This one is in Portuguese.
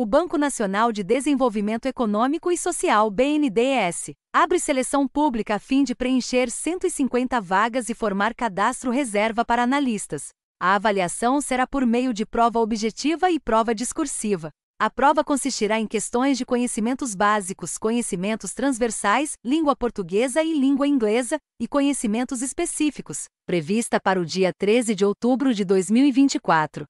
o Banco Nacional de Desenvolvimento Econômico e Social BNDES, abre seleção pública a fim de preencher 150 vagas e formar cadastro reserva para analistas. A avaliação será por meio de prova objetiva e prova discursiva. A prova consistirá em questões de conhecimentos básicos, conhecimentos transversais, língua portuguesa e língua inglesa, e conhecimentos específicos, prevista para o dia 13 de outubro de 2024.